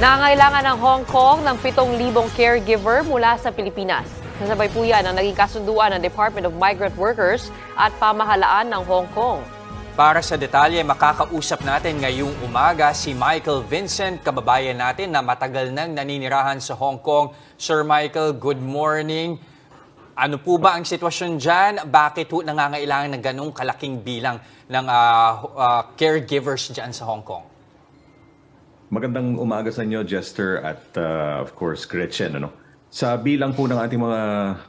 Nangangailangan ng Hong Kong ng 7,000 caregiver mula sa Pilipinas. Nasabay po yan ang naging kasunduan ng Department of Migrant Workers at pamahalaan ng Hong Kong. Para sa detalye, makakausap natin ngayong umaga si Michael Vincent, kababayan natin na matagal nang naninirahan sa Hong Kong. Sir Michael, good morning. Ano po ba ang sitwasyon dyan? Bakit po nangangailangan ng ganong kalaking bilang ng uh, uh, caregivers dyan sa Hong Kong? magandang umaga sa inyo, Jester, at uh, of course, Gretchen. Ano? Sa bilang po ng ating mga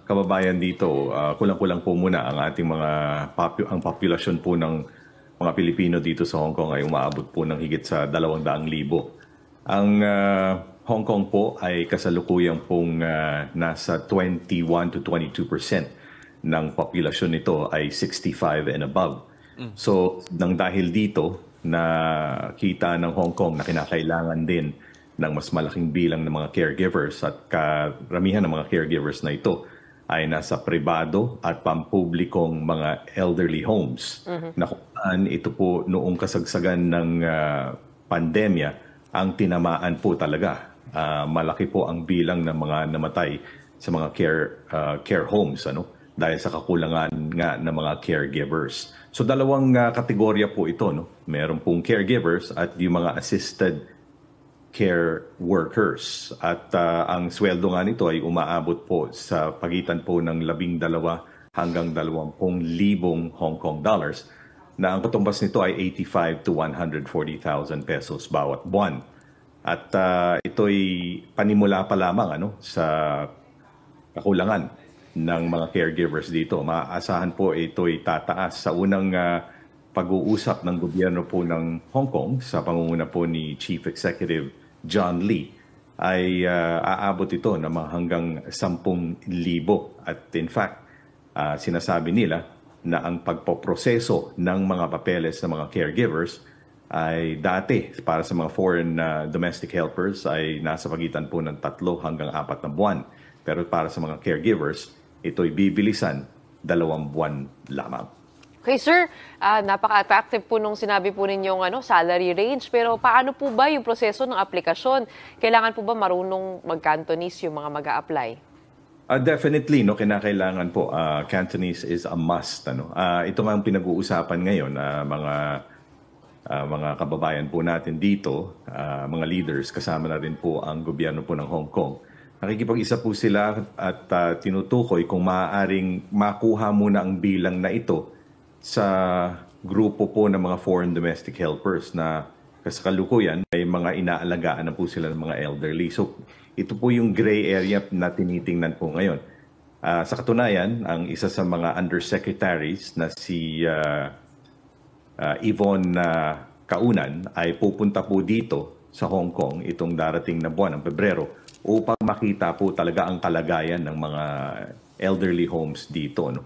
kababayan dito, uh, kulang-kulang po muna ang ating mga popu- ang populasyon po ng mga Pilipino dito sa Hong Kong ay umaabot po ng higit sa 200,000. Ang uh, Hong Kong po ay kasalukuyang pong uh, nasa 21 to 22 percent ng populasyon nito ay 65 and above. Mm. So, nang dahil dito, na kita ng Hong Kong na kinakailangan din ng mas malaking bilang ng mga caregivers at karamihan ng mga caregivers na ito ay nasa pribado at pampublikong mga elderly homes mm-hmm. na kung ito po noong kasagsagan ng uh, pandemya ang tinamaan po talaga. Uh, malaki po ang bilang ng mga namatay sa mga care uh, care homes ano dahil sa kakulangan nga ng mga caregivers. So dalawang uh, kategorya po ito, no? Meron pong caregivers at yung mga assisted care workers. At uh, ang sweldo nga nito ay umaabot po sa pagitan po ng labing dalawa hanggang dalawampung libong Hong Kong dollars na ang katumbas nito ay 85 to 140,000 pesos bawat buwan. At uh, ito'y panimula pa lamang ano, sa kakulangan ng mga caregivers dito. Maaasahan po ito'y tataas sa unang uh, pag-uusap ng gobyerno po ng Hong Kong sa pangunguna po ni Chief Executive John Lee ay uh, aabot ito na hanggang 10,000 at in fact uh, sinasabi nila na ang pagpoproseso ng mga papeles ng mga caregivers ay dati para sa mga foreign uh, domestic helpers ay nasa pagitan po ng tatlo hanggang apat na buwan pero para sa mga caregivers Ito'y bibilisan dalawang buwan lamang. Okay, sir. Uh, napaka-attractive po nung sinabi po ninyong ano, salary range. Pero paano po ba yung proseso ng aplikasyon? Kailangan po ba marunong mag-Cantonese yung mga mag apply Uh, ah, definitely, no, kinakailangan po. Uh, Cantonese is a must. Ano? Uh, ito nga ang pinag-uusapan ngayon, uh, mga uh, mga kababayan po natin dito, uh, mga leaders, kasama na rin po ang gobyerno po ng Hong Kong Nakikipag-isa po sila at uh, tinutukoy kung maaaring makuha muna ang bilang na ito sa grupo po ng mga foreign domestic helpers na kasakalukuyan ay mga inaalagaan na po sila ng mga elderly. So ito po yung gray area na tinitingnan po ngayon. Uh, sa katunayan, ang isa sa mga undersecretaries na si uh, uh, Yvonne uh, Kaunan ay pupunta po dito sa Hong Kong itong darating na buwan, ang Pebrero, upang makita po talaga ang kalagayan ng mga elderly homes dito. No?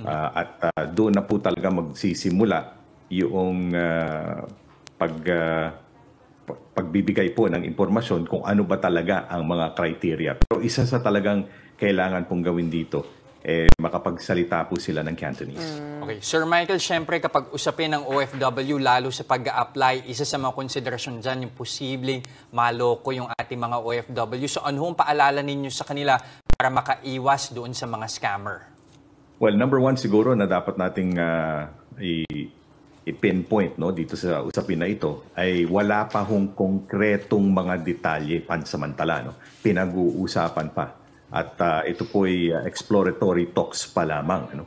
Uh, at uh, doon na po talaga magsisimula yung uh, pag uh, pagbibigay po ng impormasyon kung ano ba talaga ang mga criteria. Pero isa sa talagang kailangan pong gawin dito eh, makapagsalita po sila ng Cantonese. Mm. Okay, Sir Michael, syempre kapag usapin ng OFW, lalo sa pag apply isa sa mga konsiderasyon dyan yung posibleng maloko yung ating mga OFW. So ano ang paalala ninyo sa kanila para makaiwas doon sa mga scammer? Well, number one siguro na dapat nating ah, i- i-pinpoint no, dito sa usapin na ito ay wala pa hong konkretong mga detalye pansamantala. No? Pinag-uusapan pa at uh, ito po ay ah, exploratory talks pa lamang. Ano?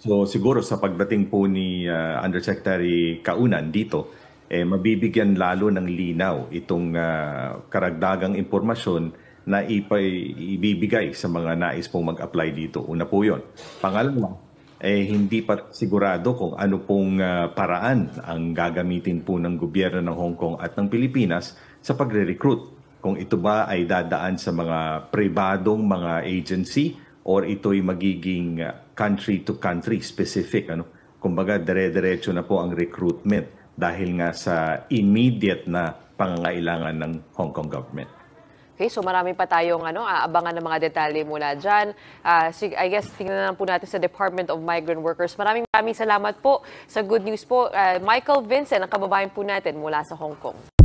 So siguro sa pagdating po ni uh, Undersecretary Kaunan dito, eh, mabibigyan lalo ng linaw itong uh, karagdagang impormasyon na ipay, ibibigay sa mga nais pong mag-apply dito. Una po yon. Pangalawa, eh, hindi pa sigurado kung ano pong uh, paraan ang gagamitin po ng gobyerno ng Hong Kong at ng Pilipinas sa pagre-recruit kung ito ba ay dadaan sa mga pribadong mga agency or ito'y magiging uh, country to country specific ano kumbaga dire-diretso na po ang recruitment dahil nga sa immediate na pangangailangan ng Hong Kong government. Okay, so marami pa tayong ano, aabangan ng mga detalye mula dyan. Uh, I guess tingnan na po natin sa Department of Migrant Workers. Maraming maraming salamat po sa good news po. Uh, Michael Vincent, ang kababayan po natin mula sa Hong Kong.